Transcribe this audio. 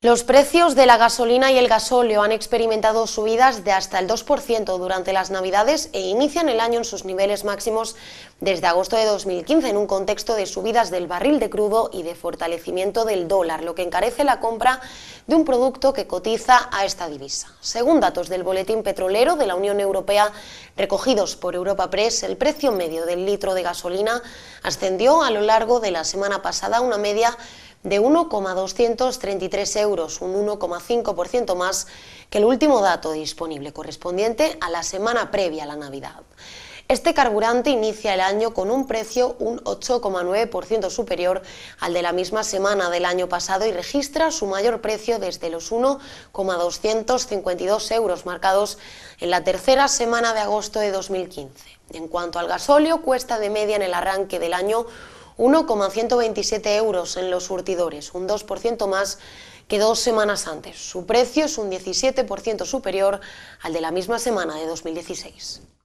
Los precios de la gasolina y el gasóleo han experimentado subidas de hasta el 2% durante las Navidades e inician el año en sus niveles máximos desde agosto de 2015 en un contexto de subidas del barril de crudo y de fortalecimiento del dólar, lo que encarece la compra de un producto que cotiza a esta divisa. Según datos del Boletín Petrolero de la Unión Europea recogidos por Europa Press, el precio medio del litro de gasolina ascendió a lo largo de la semana pasada a una media de de 1,233 euros, un 1,5% más que el último dato disponible correspondiente a la semana previa a la Navidad. Este carburante inicia el año con un precio un 8,9% superior al de la misma semana del año pasado y registra su mayor precio desde los 1,252 euros marcados en la tercera semana de agosto de 2015. En cuanto al gasóleo, cuesta de media en el arranque del año 1,127 euros en los surtidores, un 2% más que dos semanas antes. Su precio es un 17% superior al de la misma semana de 2016.